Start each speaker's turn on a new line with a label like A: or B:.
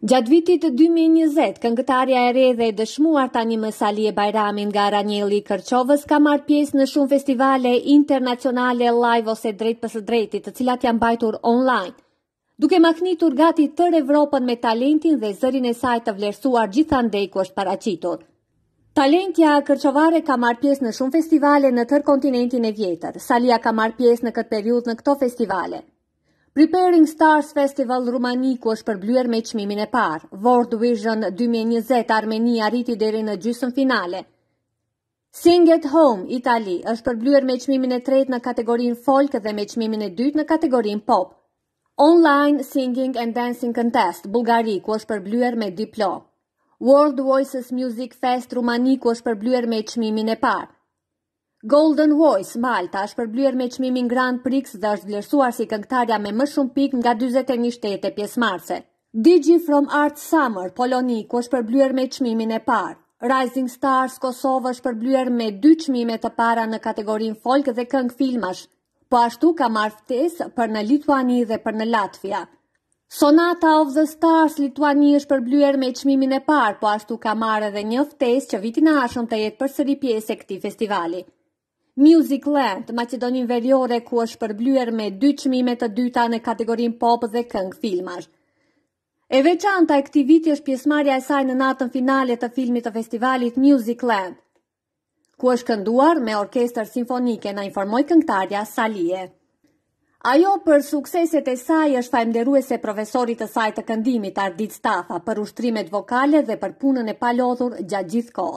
A: Gjatë vitit 2020, këngëtarja e re dhe dëshmuar tani më Sali e Bajramin nga Ranjeli Kërçovës ka marrë pjesë në shumë festivale internacionale live ose drejt pësë drejtit, të cilat janë bajtur online. Duke maknitur gati tër Evropën me talentin dhe zërin e saj të vlerësuar gjithandej ku është paraqitur. Talentja Kërçovare ka marrë pjesë në shumë festivale në tër kontinentin e vjetër. Salia ka marrë pjesë në këtë periudhë në këto festivale. Preparing Stars Festival Rumaniku është përbluer me qmimin e parë. World Vision 2020 Armenia rriti deri në gjysën finale. Sing at Home, Itali, është përbluer me qmimin e tretë në kategorin folk dhe me qmimin e dytë në kategorin pop. Online Singing and Dancing Contest, Bulgari, ku është përbluer me diplo. World Voices Music Fest Rumaniku është përbluer me qmimin e parë. Golden Voice Malta është përblyer me çmimin Grand Prix dhe është vlerësuar si këngëtarja me më shumë pikë nga 41 shtete pjesëmarrëse. Digi from Art Summer Poloniku është përblyer me çmimin e parë. Rising Stars Kosova është përblyer me dy çmime të para në kategorin folk dhe këng filmash. Po ashtu ka marrë ftesë për në Lituani dhe për në Latvia. Sonata of the Stars Lituani është përblyer me çmimin e parë, po ashtu ka marrë edhe një ftesë që vitin e ardhshëm të jetë përsëri pjesë e këtij festivali. Music Land, Macedonin verjore ku është përblyer me dy qmime të dyta në kategorin pop dhe këngë filmash. E veçanta e këti viti është pjesmarja e saj në natën finale të filmit të festivalit Music Land, ku është kënduar me orkestër simfonike në informoj këngtarja Salie. Ajo për sukseset e saj është fajmderuese profesorit të saj të këndimit Ardit Stafa për ushtrimet vokale dhe për punën e palodhur gjatë gjithë